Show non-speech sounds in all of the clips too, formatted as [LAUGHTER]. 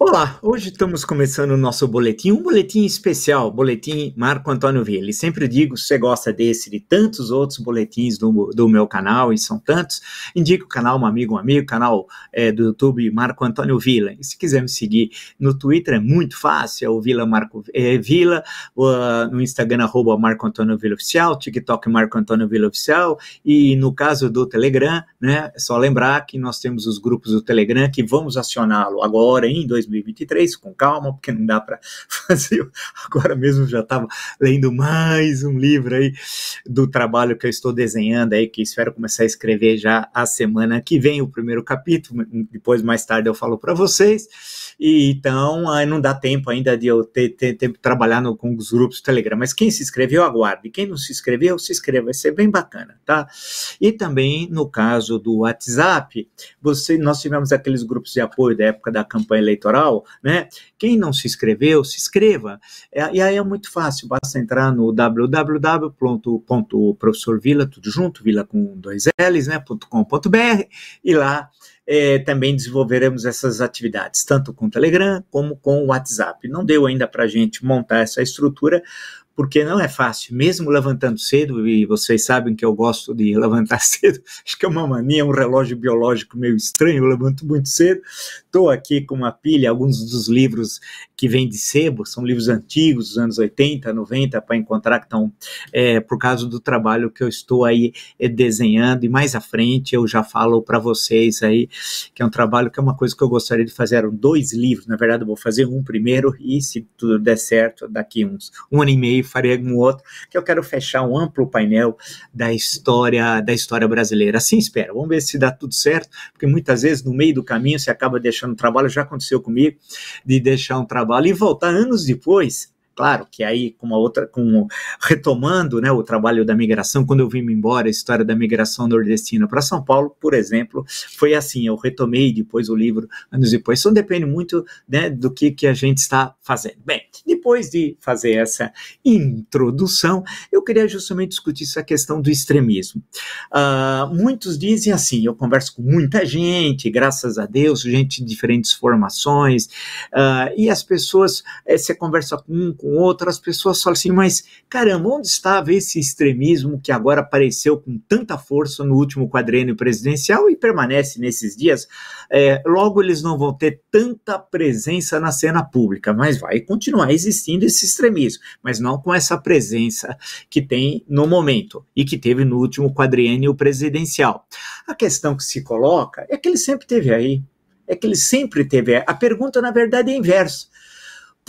Olá, hoje estamos começando o nosso boletim, um boletim especial, boletim Marco Antônio Ville. Sempre digo, se você gosta desse e de tantos outros boletins do, do meu canal, e são tantos, indique o canal Um Amigo, Um Amigo, canal é, do YouTube Marco Antônio Vila. E se quiser me seguir no Twitter é muito fácil, é o Vila Marco é, Vila, uh, no Instagram arroba Marco Antônio Vila Oficial, TikTok Marco Antônio Vila Oficial, e no caso do Telegram, né, é só lembrar que nós temos os grupos do Telegram que vamos acioná-lo agora em 2020, 2023, com calma, porque não dá para [LAUGHS] fazer. Agora mesmo já estava lendo mais um livro aí do trabalho que eu estou desenhando aí, que espero começar a escrever já a semana que vem, o primeiro capítulo. Depois, mais tarde, eu falo para vocês. E então, aí não dá tempo ainda de eu ter, ter tempo de trabalhar no, com os grupos do Telegram. Mas quem se inscreveu, aguarde. Quem não se inscreveu, se inscreva. Vai ser bem bacana, tá? E também, no caso do WhatsApp, você, nós tivemos aqueles grupos de apoio da época da campanha eleitoral Eleitoral, né? Quem não se inscreveu, se inscreva. É, e aí é muito fácil, basta entrar no www.professorvila, tudo junto, vila com dois L's, né, .com.br, e lá é, também desenvolveremos essas atividades, tanto com o Telegram como com o WhatsApp. Não deu ainda para a gente montar essa estrutura, porque não é fácil, mesmo levantando cedo, e vocês sabem que eu gosto de levantar [LAUGHS] cedo, acho que é uma mania, um relógio biológico meio estranho, eu levanto muito cedo, estou aqui com uma pilha, alguns dos livros que vêm de sebo, são livros antigos, dos anos 80, 90, para encontrar que estão, é, por causa do trabalho que eu estou aí é, desenhando, e mais à frente eu já falo para vocês aí, que é um trabalho que é uma coisa que eu gostaria de fazer, eram dois livros, na verdade eu vou fazer um primeiro, e se tudo der certo, daqui uns um ano e meio faria algum outro, que eu quero fechar um amplo painel da história da história brasileira. Assim espero, vamos ver se dá tudo certo, porque muitas vezes no meio do caminho você acaba deixando o trabalho, já aconteceu comigo, de deixar um trabalho e voltar anos depois Claro que aí com uma outra, com retomando né, o trabalho da migração, quando eu vim embora, a história da migração nordestina para São Paulo, por exemplo, foi assim. Eu retomei depois o livro anos depois. Então depende muito né, do que, que a gente está fazendo. Bem, depois de fazer essa introdução, eu queria justamente discutir essa questão do extremismo. Uh, muitos dizem assim: eu converso com muita gente, graças a Deus, gente de diferentes formações, uh, e as pessoas, é, você conversa com um, com com as pessoas falam assim, mas caramba, onde estava esse extremismo que agora apareceu com tanta força no último quadrênio presidencial e permanece nesses dias? É, logo eles não vão ter tanta presença na cena pública, mas vai continuar existindo esse extremismo, mas não com essa presença que tem no momento e que teve no último quadriênio presidencial. A questão que se coloca é que ele sempre teve aí, é que ele sempre teve A pergunta, na verdade, é inversa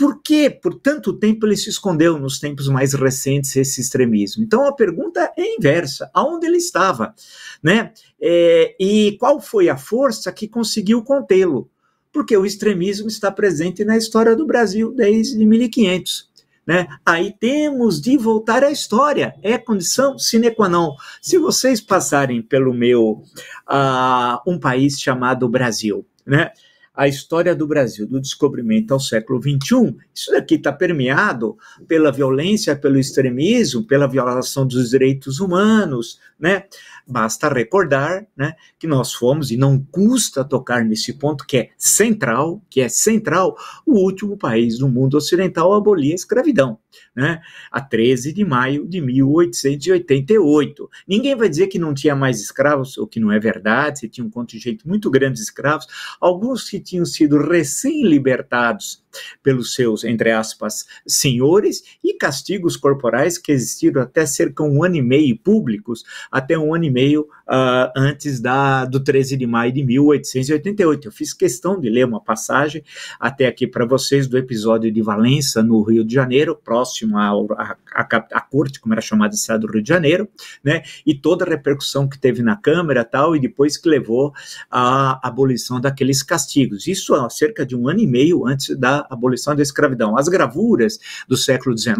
por que por tanto tempo ele se escondeu nos tempos mais recentes esse extremismo? Então a pergunta é inversa: aonde ele estava, né? É, e qual foi a força que conseguiu contê-lo? Porque o extremismo está presente na história do Brasil desde 1500. Né? Aí temos de voltar à história, é condição sine qua non. Se vocês passarem pelo meu uh, um país chamado Brasil, né? a história do Brasil, do descobrimento ao século XXI, isso daqui está permeado pela violência, pelo extremismo, pela violação dos direitos humanos, né? Basta recordar, né, que nós fomos, e não custa tocar nesse ponto que é central, que é central, o último país do mundo ocidental a abolir a escravidão, né? A 13 de maio de 1888. Ninguém vai dizer que não tinha mais escravos, o que não é verdade, se tinha um contingente muito grande de escravos, alguns que tinham sido recém-libertados pelos seus, entre aspas, senhores e castigos corporais que existiram até cerca de um ano e meio, públicos, até um ano e meio uh, antes da, do 13 de maio de 1888. Eu fiz questão de ler uma passagem até aqui para vocês do episódio de Valença, no Rio de Janeiro, próximo à, à, à corte, como era chamada a cidade do Rio de Janeiro, né, e toda a repercussão que teve na Câmara tal, e depois que levou à abolição daqueles castigos. Isso há cerca de um ano e meio antes da abolição da escravidão. As gravuras do século XIX,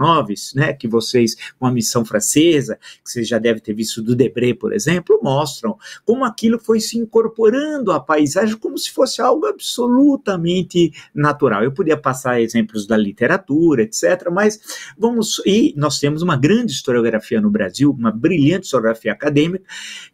né, que vocês, com a missão francesa, que vocês já devem ter visto do Debré, por exemplo, mostram como aquilo foi se incorporando à paisagem como se fosse algo absolutamente natural. Eu podia passar exemplos da literatura, etc., mas vamos. E nós temos uma grande historiografia no Brasil, uma brilhante historiografia acadêmica,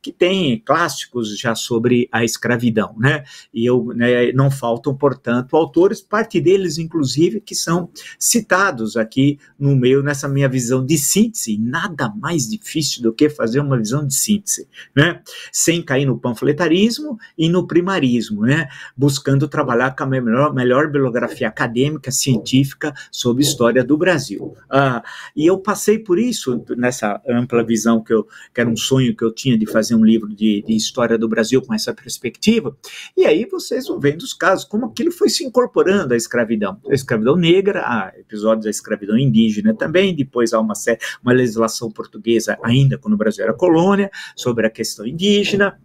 que tem clássicos já sobre a escravidão, né? E eu, né, não faltam, portanto, autores, parte deles inclusive, que são citados aqui no meu, nessa minha visão de síntese. Nada mais difícil do que fazer uma visão de síntese, né? Sem cair no panfletarismo e no primarismo, né? Buscando trabalhar com a melhor, melhor bibliografia acadêmica, científica sobre história do Brasil. Ah, e eu passei por isso nessa ampla visão que eu que era um sonho que eu tinha de fazer um livro de, de história do Brasil com essa perspectiva. E aí vocês vão vendo os casos como aquilo foi se incorporando à escravidão escravidão. A escravidão negra, há episódios da escravidão indígena também, depois há uma, série, uma legislação portuguesa, ainda quando o Brasil era colônia, sobre a questão indígena,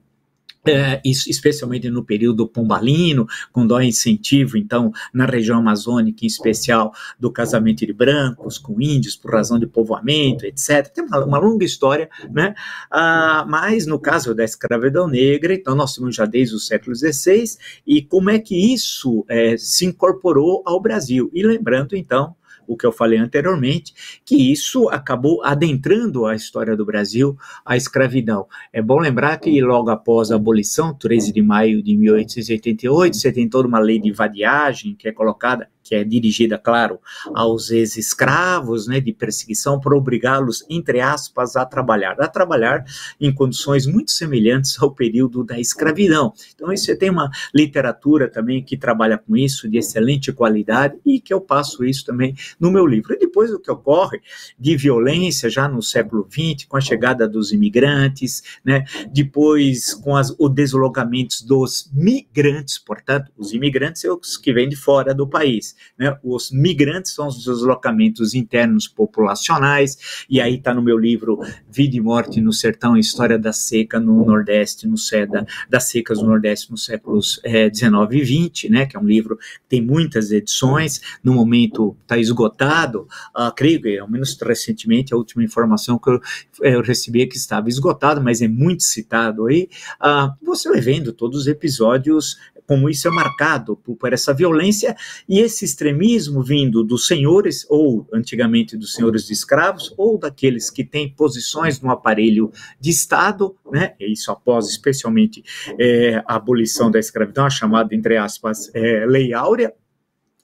é, isso, especialmente no período pombalino, quando há incentivo, então, na região amazônica, em especial do casamento de brancos com índios, por razão de povoamento, etc. Tem uma, uma longa história, né? Ah, mas no caso da escravidão negra, então, nós temos já desde o século XVI, e como é que isso é, se incorporou ao Brasil? E lembrando, então, o que eu falei anteriormente, que isso acabou adentrando a história do Brasil, a escravidão. É bom lembrar que logo após a abolição, 13 de maio de 1888, você tem toda uma lei de vadiagem que é colocada que é dirigida, claro, aos ex-escravos, né, de perseguição, para obrigá-los, entre aspas, a trabalhar, a trabalhar em condições muito semelhantes ao período da escravidão. Então, isso tem uma literatura também que trabalha com isso de excelente qualidade e que eu passo isso também no meu livro. E depois o que ocorre de violência já no século XX, com a chegada dos imigrantes, né, depois com as, o deslocamento dos migrantes, portanto, os imigrantes são os que vêm de fora do país né? Os migrantes são os deslocamentos internos populacionais, e aí está no meu livro Vida e Morte no Sertão, História da Seca no Nordeste, no SEDA, das secas do Nordeste nos séculos 19 eh, e 20, né? Que é um livro que tem muitas edições, no momento está esgotado, uh, creio que ao menos recentemente a última informação que eu, eu recebi é que estava esgotado, mas é muito citado aí. Uh, você vai vendo todos os episódios, como isso é marcado por, por essa violência, e esse esse extremismo vindo dos senhores, ou antigamente dos senhores de escravos, ou daqueles que têm posições no aparelho de Estado, né, isso após especialmente é, a abolição da escravidão, a chamada, entre aspas, é, Lei Áurea,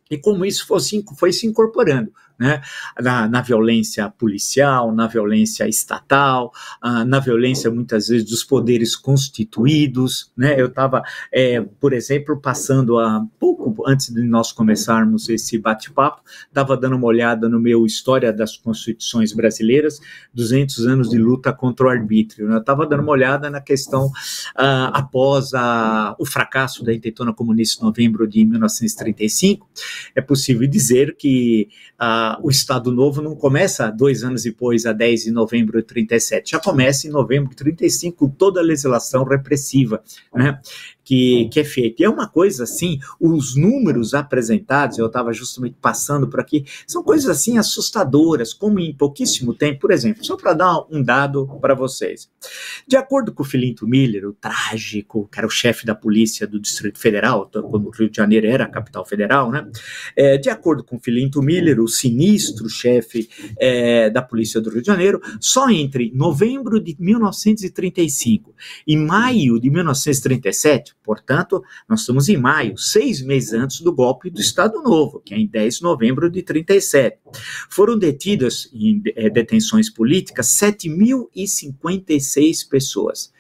e como isso foi foi se incorporando né? na, na violência policial, na violência estatal, uh, na violência muitas vezes dos poderes constituídos. Né? Eu estava, é, por exemplo, passando há pouco antes de nós começarmos esse bate-papo, estava dando uma olhada no meu História das Constituições Brasileiras, 200 anos de luta contra o arbítrio. Né? Eu estava dando uma olhada na questão uh, após a, o fracasso da intentona comunista em novembro de 1935. É possível dizer que a uh, o Estado Novo não começa dois anos depois, a 10 de novembro de 37, já começa em novembro de 35, toda a legislação repressiva né, que, que é feita. E é uma coisa assim, os números apresentados, eu estava justamente passando por aqui, são coisas assim assustadoras, como em pouquíssimo tempo, por exemplo, só para dar um dado para vocês. De acordo com o Filinto Miller, o trágico, que era o chefe da polícia do Distrito Federal, quando o Rio de Janeiro era a capital federal, né? É, de acordo com o Filinto Miller, o senhor ministro-chefe é, eh, da Polícia do Rio de Janeiro, só entre novembro de 1935 e maio de 1937, portanto, nós estamos em maio, seis meses antes do golpe do Estado Novo, que é em 10 de novembro de 37. Foram detidas em é, detenções políticas 7.056 pessoas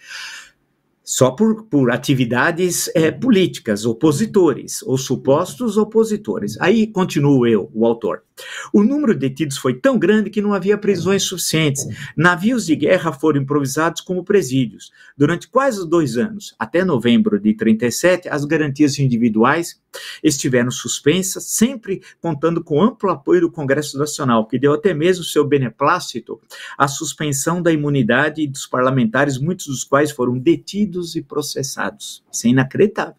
só por, por atividades é, políticas, opositores, ou supostos opositores. Aí continuo eu, o autor. O número de detidos foi tão grande que não havia prisões suficientes. Navios de guerra foram improvisados como presídios. Durante quase dois anos, até novembro de 37, as garantias individuais estiveram suspensas, sempre contando com amplo apoio do Congresso Nacional, que deu até mesmo seu beneplácito à suspensão da imunidade dos parlamentares, muitos dos quais foram detidos detidos e processados. Isso é inacreditável.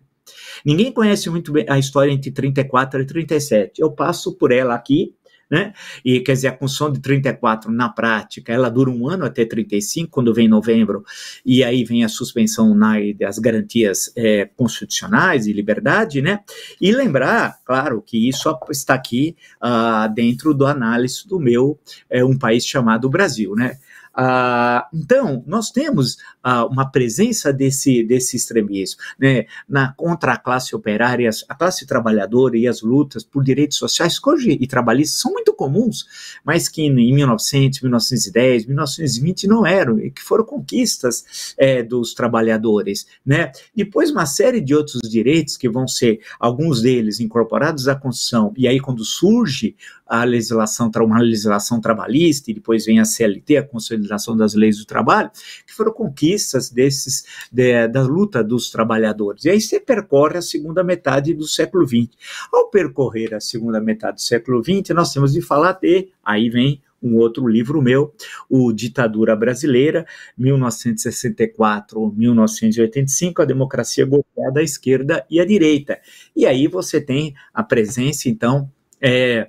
Ninguém conhece muito bem a história entre 34 e 37. Eu passo por ela aqui, né? E quer dizer, a construção de 34 na prática, ela dura um ano até 35, quando vem novembro, e aí vem a suspensão na, das garantias é, constitucionais e liberdade, né? E lembrar, claro, que isso está aqui ah, dentro do análise do meu é, um país chamado Brasil, né? Ah, então, nós temos ah, uma presença desse, desse extremismo né, na contra a classe operária, a classe trabalhadora e as lutas por direitos sociais hoje e trabalhistas são muito comuns, mas que em 1900, 1910, 1920 não eram, e que foram conquistas é, dos trabalhadores. Né? Depois, uma série de outros direitos que vão ser, alguns deles, incorporados à Constituição, e aí quando surge a legislação, uma legislação trabalhista, e depois vem a CLT, a Consolidação das Leis do Trabalho, que foram conquistas desses, de, da luta dos trabalhadores. E aí você percorre a segunda metade do século XX. Ao percorrer a segunda metade do século XX, nós temos de falar de, aí vem um outro livro meu, o Ditadura Brasileira, 1964-1985, a democracia golpeada à esquerda e à direita. E aí você tem a presença, então, é,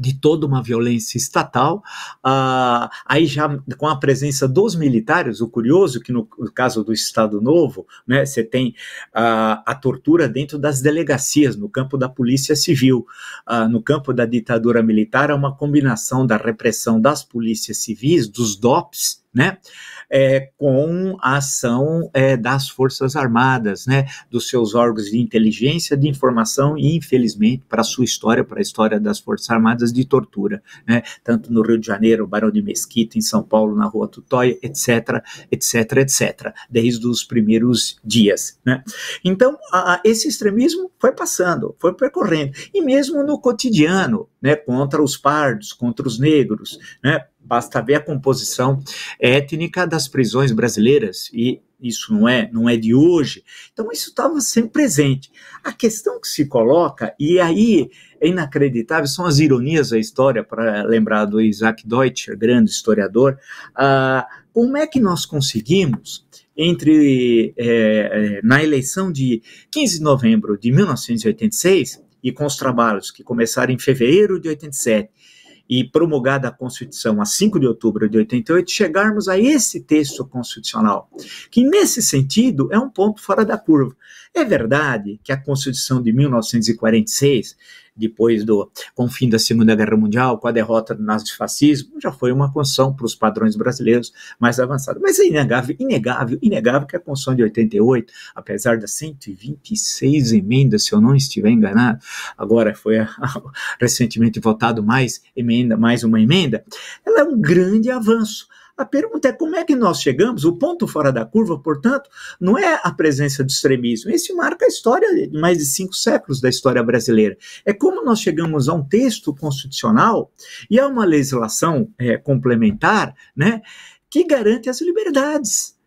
de toda uma violência estatal, uh, aí já com a presença dos militares, o curioso que no, no caso do Estado Novo, né, você tem uh, a tortura dentro das delegacias, no campo da polícia civil, uh, no campo da ditadura militar é uma combinação da repressão das polícias civis, dos DOPs, né, é, com a ação é, das Forças Armadas, né, dos seus órgãos de inteligência, de informação e, infelizmente, para a sua história, para a história das Forças Armadas, de tortura, né, tanto no Rio de Janeiro, Barão de Mesquita, em São Paulo, na Rua Tutóia, etc., etc., etc., desde os primeiros dias. Né. Então, a, esse extremismo foi passando, foi percorrendo, e mesmo no cotidiano, né, contra os pardos, contra os negros, né, Basta ver a composição étnica das prisões brasileiras e isso não é, não é de hoje. Então isso estava sempre presente. A questão que se coloca e aí é inacreditável são as ironias da história para lembrar do Isaac Deutscher, grande historiador. Ah, como é que nós conseguimos entre é, na eleição de 15 de novembro de 1986 e com os trabalhos que começaram em fevereiro de 87 e promulgada a Constituição a 5 de outubro de 88, chegarmos a esse texto constitucional, que nesse sentido é um ponto fora da curva. É verdade que a Constituição de 1946 depois do com o fim da Segunda Guerra Mundial, com a derrota do nazifascismo, já foi uma construção para os padrões brasileiros mais avançada. Mas é inegável, inegável, inegável que a construção de 88, apesar das 126 emendas, se eu não estiver enganado, agora foi a, a, recentemente votado mais emenda, mais uma emenda, ela é um grande avanço. A pergunta é como é que nós chegamos? O ponto fora da curva, portanto, não é a presença do extremismo. Esse marca a história de mais de cinco séculos da história brasileira. É como nós chegamos a um texto constitucional e a uma legislação é, complementar né, que garante as liberdades.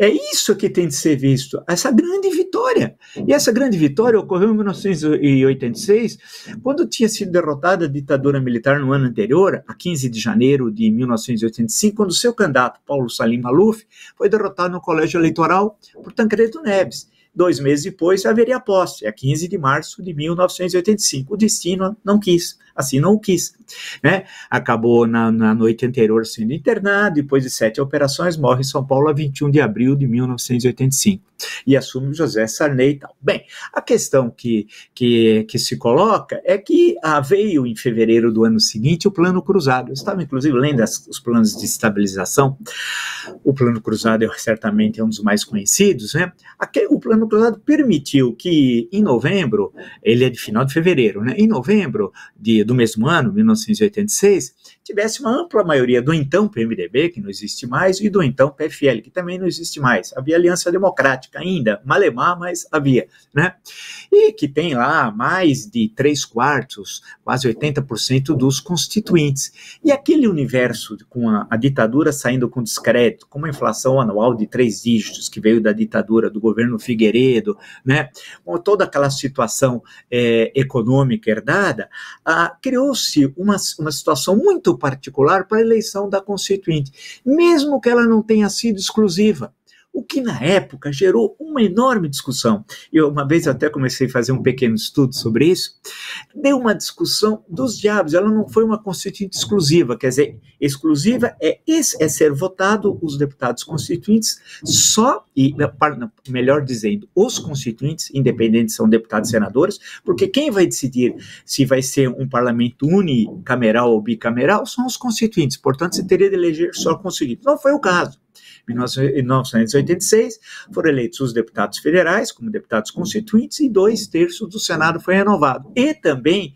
É isso que tem de ser visto, essa grande vitória. E essa grande vitória ocorreu em 1986, quando tinha sido derrotada a ditadura militar no ano anterior, a 15 de janeiro de 1985, quando seu candidato, Paulo Salim Maluf, foi derrotado no colégio eleitoral por Tancredo Neves. Dois meses depois haveria posse, a 15 de março de 1985. O destino não quis assim não quis, né? Acabou na, na noite anterior sendo internado, depois de sete operações, morre em São Paulo a 21 de abril de 1985 e assume José Sarney e tal. Bem, a questão que, que, que se coloca é que ah, veio em fevereiro do ano seguinte o Plano Cruzado. Eu estava, inclusive, lendo as, os planos de estabilização. O Plano Cruzado é, certamente é um dos mais conhecidos, né? Aqui o Plano Cruzado permitiu que, em novembro, ele é de final de fevereiro, né? Em novembro de do mesmo ano, 1986, tivesse uma ampla maioria do então PMDB, que não existe mais, e do então PFL, que também não existe mais. Havia Aliança Democrática ainda, malemar, mas havia, né? E que tem lá mais de três quartos, quase 80% dos constituintes. E aquele universo com a, a ditadura saindo com descrédito, com uma inflação anual de três dígitos que veio da ditadura do governo Figueiredo, né? Com toda aquela situação é, econômica herdada, a, criou-se uma, uma situação muito particular para a eleição da Constituinte, mesmo que ela não tenha sido exclusiva o que na época gerou uma enorme discussão. Eu uma vez eu até comecei a fazer um pequeno estudo sobre isso. Deu uma discussão dos diabos, ela não foi uma constituinte exclusiva, quer dizer, exclusiva é, é ser votado os deputados constituintes só, e melhor dizendo, os constituintes, independentes são deputados e senadores, porque quem vai decidir se vai ser um parlamento unicameral ou bicameral são os constituintes, portanto, você teria de eleger só constituintes. Não foi o caso. 1986, foram eleitos os deputados federais como deputados constituintes e dois terços do Senado foi renovado. E também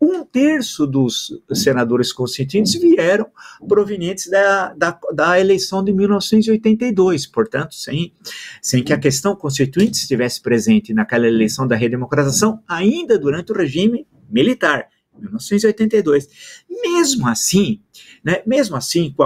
um terço dos senadores constituintes vieram provenientes da, da, da eleição de 1982, portanto, sem, sem que a questão constituinte estivesse presente naquela eleição da redemocratização, ainda durante o regime militar. 1982. Mesmo assim, né, mesmo assim, com,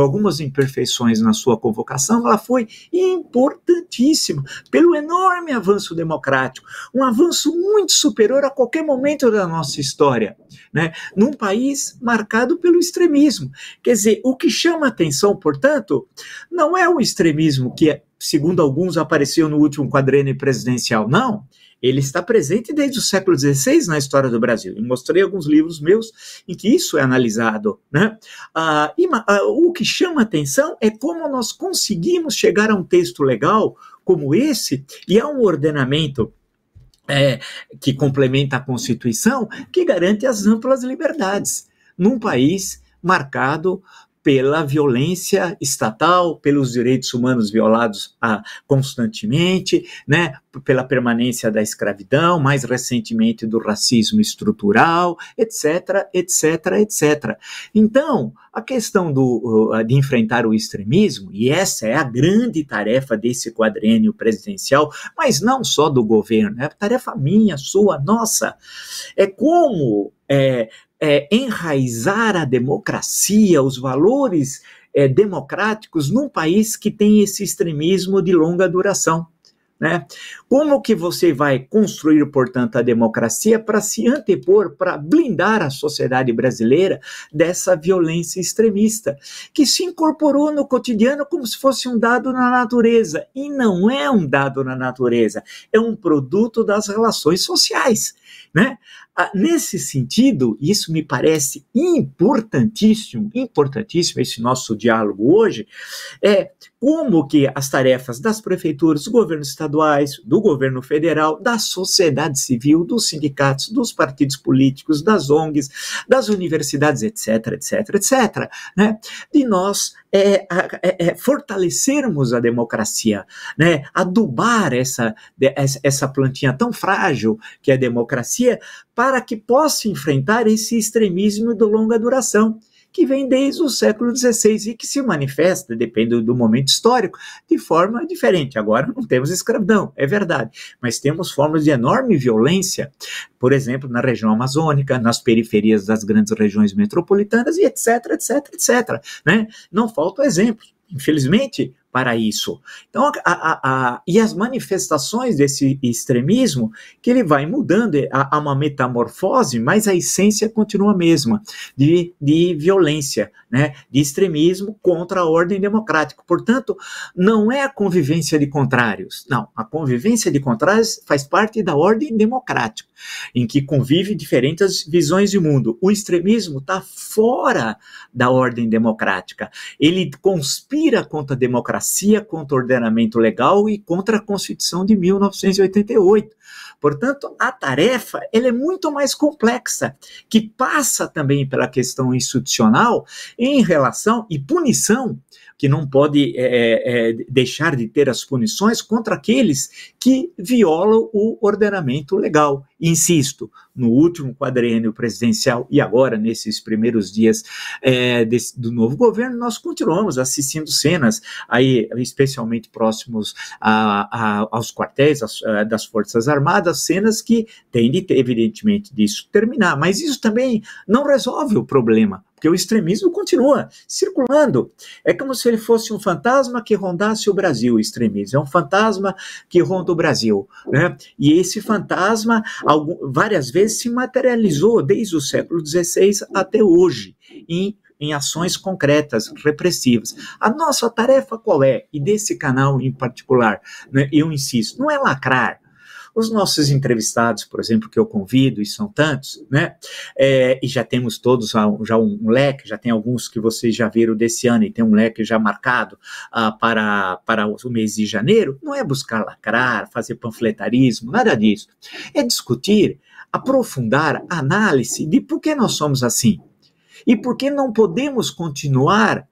algumas imperfeições na sua convocação, ela foi importantíssima pelo enorme avanço democrático, um avanço muito superior a qualquer momento da nossa história, né, num país marcado pelo extremismo. Quer dizer, o que chama atenção, portanto, não é o extremismo que, segundo alguns, apareceu no último quadrênio presidencial, não ele está presente desde o século XVI na história do Brasil. Eu mostrei alguns livros meus em que isso é analisado. Né? Ah, e, ah, o que chama atenção é como nós conseguimos chegar a um texto legal como esse e a um ordenamento é, que complementa a Constituição que garante as amplas liberdades num país marcado pela violência estatal, pelos direitos humanos violados ah, constantemente, né, pela permanência da escravidão, mais recentemente do racismo estrutural, etc, etc, etc. Então, a questão do, de enfrentar o extremismo, e essa é a grande tarefa desse quadrênio presidencial, mas não só do governo, é tarefa minha, sua, nossa, é como é, é, enraizar a democracia, os valores é, democráticos num país que tem esse extremismo de longa duração. Né? Como que você vai construir, portanto, a democracia para se antepor, para blindar a sociedade brasileira dessa violência extremista, que se incorporou no cotidiano como se fosse um dado na natureza, e não é um dado na natureza, é um produto das relações sociais. Né? Ah, nesse sentido, isso me parece importantíssimo, importantíssimo esse nosso diálogo hoje, é como que as tarefas das prefeituras, dos governos estaduais, do governo federal, da sociedade civil, dos sindicatos, dos partidos políticos, das ONGs, das universidades, etc, etc, etc, né, de nós é, é, é, fortalecermos a democracia, né? adubar essa, essa plantinha tão frágil que é a democracia, para que possa enfrentar esse extremismo de longa duração que vem desde o século XVI e que se manifesta, depende do momento histórico, de forma diferente. Agora não temos escravidão, é verdade, mas temos formas de enorme violência, por exemplo, na região amazônica, nas periferias das grandes regiões metropolitanas e etc, etc, etc. Né? Não faltam exemplos. Infelizmente, para isso. Então, a, a, a, e as manifestações desse extremismo, que ele vai mudando, é, há uma metamorfose, mas a essência continua a mesma, de, de violência, né, de extremismo contra a ordem democrática. Portanto, não é a convivência de contrários, não. A convivência de contrários faz parte da ordem democrática, em que convive diferentes visões de mundo. O extremismo está fora da ordem democrática. Ele conspira contra a democracia democracia contra o ordenamento legal e contra a Constituição de 1988. Portanto, a tarefa ela é muito mais complexa, que passa também pela questão institucional em relação e punição que não pode é, é, é, deixar de ter as punições contra aqueles que violam o ordenamento legal. Insisto, no último quadriênio presidencial e agora nesses primeiros dias é, desse, do novo governo, nós continuamos assistindo cenas aí, especialmente próximos a, a, aos quartéis as, a, é, das Forças Armadas, cenas que têm de, evidentemente, disso terminar. Mas isso também não resolve o problema porque o extremismo continua circulando. É como se ele fosse um fantasma que rondasse o Brasil, o extremismo. É um fantasma que ronda o Brasil. Né? E esse fantasma, algum, várias vezes, se materializou desde o século XVI até hoje, em em ações concretas, repressivas. A nossa tarefa qual é? E desse canal em particular, né, eu insisto, não é lacrar, os nossos entrevistados, por exemplo, que eu convido, e são tantos, né? É, e já temos todos já um, um, leque, já tem alguns que vocês já viram desse ano, e tem um leque já marcado uh, para, para o mês de janeiro, não é buscar lacrar, fazer panfletarismo, nada disso. É discutir, aprofundar a análise de por que nós somos assim. E por que não podemos continuar a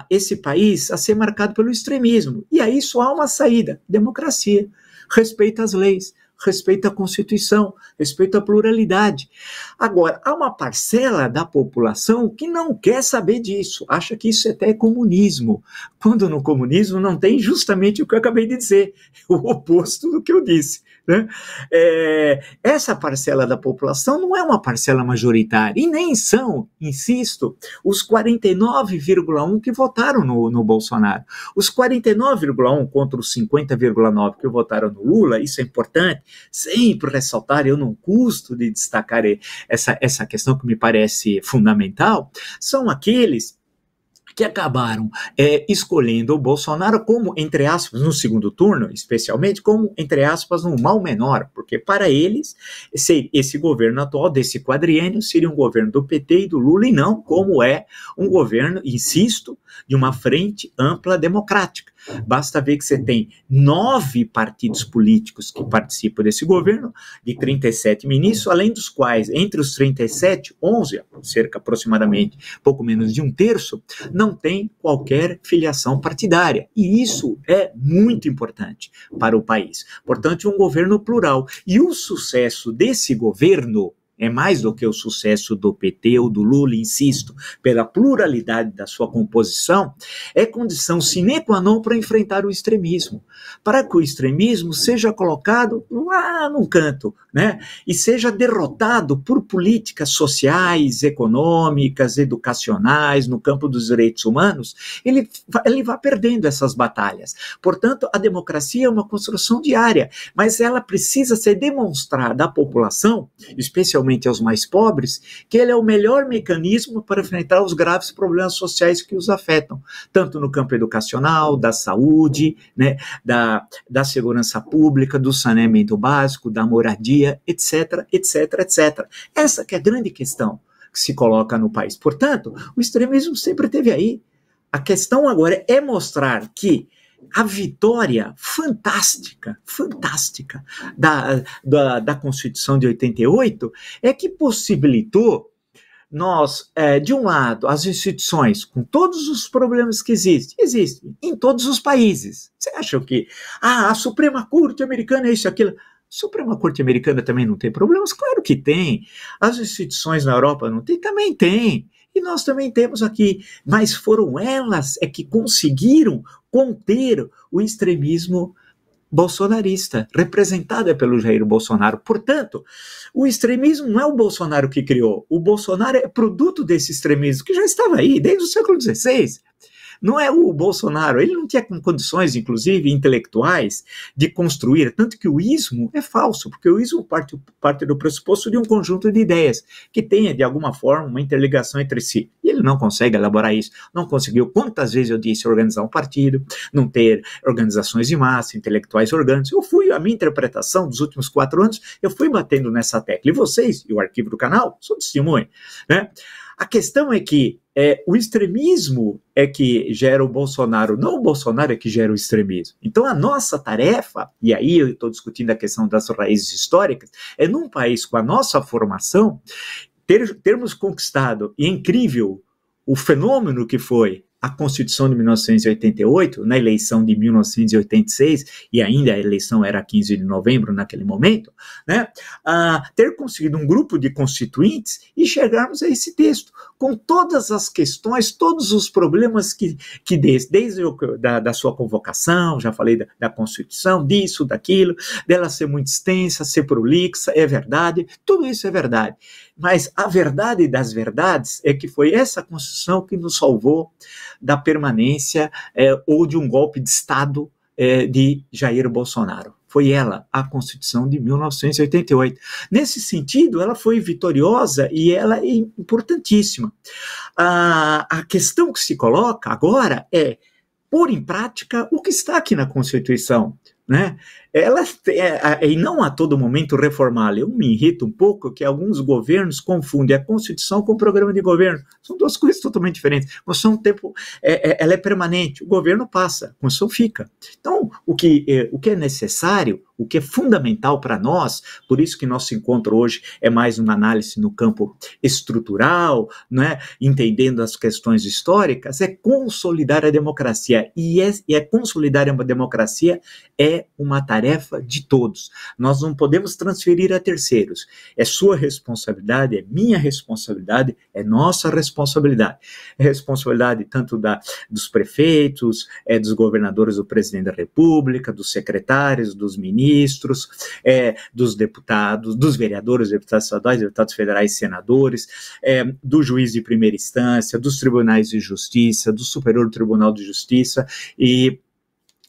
ah, esse país a ser marcado pelo extremismo. E aí só há uma saída: democracia respeita as leis, respeita a Constituição, respeita a pluralidade. Agora, há uma parcela da população que não quer saber disso, acha que isso é até é comunismo, quando no comunismo não tem justamente o que eu acabei de dizer, [LAUGHS] o oposto do que eu disse. Né? É, essa parcela da população não é uma parcela majoritária, e nem são, insisto, os 49,1 que votaram no, no Bolsonaro. Os 49,1 contra os 50,9 que votaram no Lula, isso é importante, sempre ressaltar, eu não custo de destacar eh, essa, essa questão que me parece fundamental, são aqueles que acabaram é, escolhendo o Bolsonaro como, entre aspas, no segundo turno, especialmente, como, entre aspas, um mal menor, porque para eles, esse, esse governo atual, desse quadriênio, seria um governo do PT e do Lula, e não como é um governo, insisto, de uma frente ampla democrática. Basta ver que você tem nove partidos políticos que participam desse governo, de 37 ministros, além dos quais, entre os 37, 11, cerca aproximadamente pouco menos de um terço, não tem qualquer filiação partidária. E isso é muito importante para o país. Portanto, um governo plural. E o sucesso desse governo é mais do que o sucesso do PT ou do Lula, insisto, pela pluralidade da sua composição, é condição sine qua non para enfrentar o extremismo, para que o extremismo seja colocado lá num canto, né? E seja derrotado por políticas sociais, econômicas, educacionais, no campo dos direitos humanos, ele, ele vai perdendo essas batalhas. Portanto, a democracia é uma construção diária, mas ela precisa ser demonstrada à população, especialmente especialmente aos mais pobres, que ele é o melhor mecanismo para enfrentar os graves problemas sociais que os afetam, tanto no campo educacional, da saúde, né, da, da segurança pública, do saneamento básico, da moradia, etc, etc, etc. Essa que é a grande questão que se coloca no país. Portanto, o extremismo sempre teve aí. A questão agora é mostrar que a vitória fantástica, fantástica da, da, da Constituição de 88 é que possibilitou nós, é, de um lado, as instituições com todos os problemas que existem, existem em todos os países. Você acha que ah, a Suprema Corte Americana é isso, é aquilo. Suprema Corte Americana também não tem problemas? Claro que tem. As instituições na Europa não tem? Também tem. E nós também temos aqui, mas foram elas é que conseguiram conter o extremismo bolsonarista, representada pelo Jair Bolsonaro. Portanto, o extremismo não é o Bolsonaro que criou, o Bolsonaro é produto desse extremismo que já estava aí desde o século XVI não é o Bolsonaro. Ele não tinha condições, inclusive intelectuais, de construir. Tanto que o ismo é falso, porque o ismo parte, parte do pressuposto de um conjunto de ideias que tenha, de alguma forma, uma interligação entre si. E ele não consegue elaborar isso. Não conseguiu, quantas vezes eu disse, organizar um partido, não ter organizações de massa, intelectuais orgânicos. Eu fui, a minha interpretação dos últimos quatro anos, eu fui batendo nessa tecla. E vocês, e o arquivo do canal, sou testemunha. Né? A questão é que é, o extremismo é que gera o Bolsonaro, não o Bolsonaro é que gera o extremismo. Então a nossa tarefa, e aí eu estou discutindo a questão das raízes históricas, é num país com a nossa formação, ter, termos conquistado, e é incrível o fenômeno que foi a Constituição de 1988, na eleição de 1986, e ainda a eleição era 15 de novembro naquele momento, né, uh, ter conseguido um grupo de constituintes e chegarmos a esse texto, com todas as questões, todos os problemas que, que desde, desde o, da, da sua convocação, já falei da, da Constituição, disso, daquilo, dela ser muito extensa, ser prolixa, é verdade, tudo isso é verdade. Mas a verdade das verdades é que foi essa Constituição que nos salvou da permanência é, ou de um golpe de Estado é, de Jair Bolsonaro. Foi ela, a Constituição de 1988. Nesse sentido, ela foi vitoriosa e ela é importantíssima. A, a questão que se coloca agora é pôr em prática o que está aqui na Constituição. Né? elas têm, é, e não a todo momento reformá-la. Eu me irrito um pouco que alguns governos confundem a Constituição com o programa de governo. São duas coisas totalmente diferentes. A Constituição, um tempo, é, é, ela é permanente. O governo passa, a Constituição fica. Então, o que é, o que é necessário, o que é fundamental para nós, por isso que nosso encontro hoje é mais uma análise no campo estrutural, né, entendendo as questões históricas, é consolidar a democracia. E, é, e é consolidar uma democracia é uma tarefa tarefa de todos. Nós não podemos transferir a terceiros. É sua responsabilidade, é minha responsabilidade, é nossa responsabilidade. É responsabilidade tanto da, dos prefeitos, é dos governadores, do presidente da República, dos secretários, dos ministros, é, dos deputados, dos vereadores, deputados estaduais, deputados federais, senadores, é, do juiz de primeira instância, dos tribunais de justiça, do Superior Tribunal de Justiça e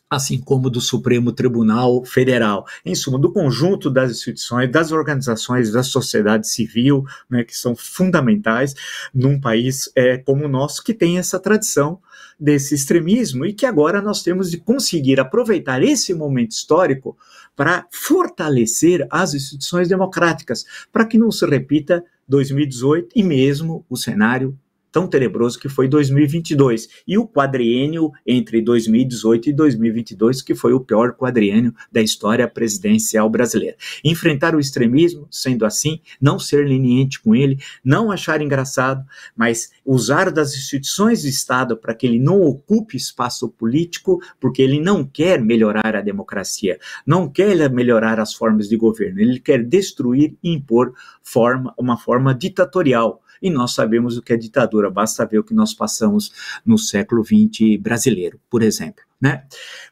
assim como do Supremo Tribunal Federal. Em suma, do conjunto das instituições, das organizações, da sociedade civil, né, que são fundamentais num país é, como o nosso, que tem essa tradição desse extremismo e que agora nós temos de conseguir aproveitar esse momento histórico para fortalecer as instituições democráticas, para que não se repita 2018 e mesmo o cenário tão tenebroso que foi 2022 e o quadriênio entre 2018 e 2022 que foi o pior quadriênio da história presidencial brasileira. Enfrentar o extremismo, sendo assim, não ser leniente com ele, não achar engraçado, mas usar das instituições do Estado para que ele não ocupe espaço político, porque ele não quer melhorar a democracia, não quer melhorar as formas de governo, ele quer destruir e impor forma, uma forma ditatorial e nós sabemos o que é ditadura, basta ver o que nós passamos no século XX brasileiro, por exemplo. Né?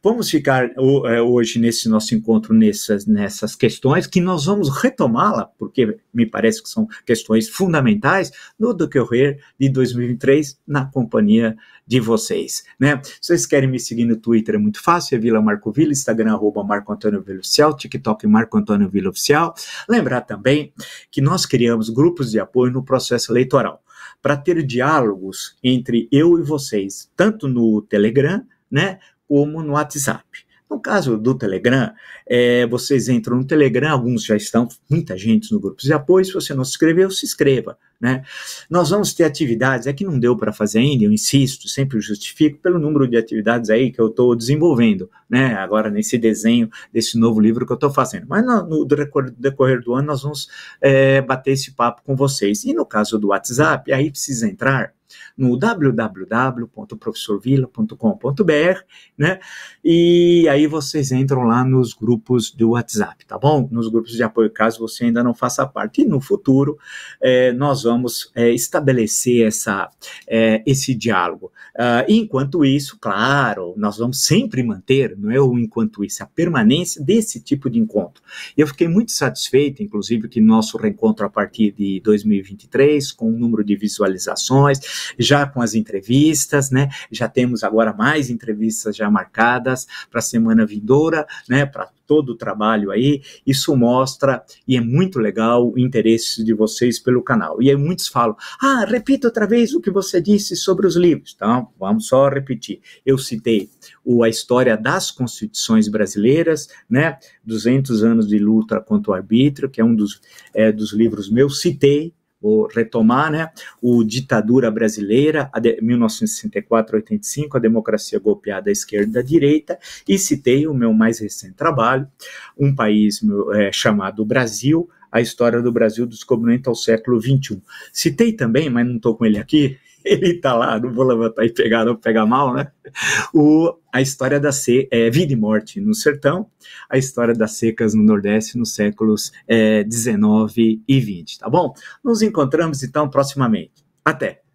Vamos ficar é, hoje nesse nosso encontro nessas, nessas questões, que nós vamos retomá-la, porque me parece que são questões fundamentais, no decorrer de 2023, na companhia de vocês. Né? Se vocês querem me seguir no Twitter, é muito fácil, é Vila Marco Vila, Instagram, arroba Marco Antônio Vila Oficial, TikTok Marco Antônio Vila Oficial. Lembrar também que nós criamos grupos de apoio no processo eleitoral, para ter diálogos entre eu e vocês, tanto no Telegram, né, como no WhatsApp. No caso do Telegram, é, vocês entram no Telegram, alguns já estão, muita gente no grupo de apoio. Se você não se inscreveu, se inscreva. Né? Nós vamos ter atividades, é que não deu para fazer ainda, eu insisto, sempre justifico pelo número de atividades aí que eu estou desenvolvendo, né? agora nesse desenho desse novo livro que eu estou fazendo. Mas no, no, decorrer do ano nós vamos é, bater esse papo com vocês. E no caso do WhatsApp, aí precisa entrar no www.professorvila.com.br, né? E aí vocês entram lá nos grupos do WhatsApp, tá bom? Nos grupos de apoio, caso você ainda não faça parte. E no futuro, é, nós vamos é, estabelecer essa, é, esse diálogo. Uh, enquanto isso, claro, nós vamos sempre manter, não é o enquanto isso, a permanência desse tipo de encontro. Eu fiquei muito satisfeito, inclusive, que nosso reencontro a partir de 2023, com o número de visualizações, já com as entrevistas, né? Já temos agora mais entrevistas já marcadas para a semana vindoura, né? Para todo o trabalho aí. Isso mostra e é muito legal o interesse de vocês pelo canal. E aí muitos falam: "Ah, repita outra vez o que você disse sobre os livros". Então, vamos só repetir. Eu citei o, a história das constituições brasileiras, né? 200 anos de luta contra o arbítrio, que é um dos, é, dos livros meus. Citei vou retomar, né? O Ditadura Brasileira, 1964-85, a democracia golpeada à esquerda à direita, e citei o meu mais recente trabalho, um país meu, é, chamado Brasil, a história do Brasil descobrimento ao século XXI. Citei também, mas não estou com ele aqui, [LAUGHS] ele tá lá, não vou levantar e pegar, não pegar mal, né? O, a história da se, é, vida e morte no sertão, a história das secas no Nordeste nos séculos 19 é, e 20, tá bom? Nos encontramos então proximamente. Até!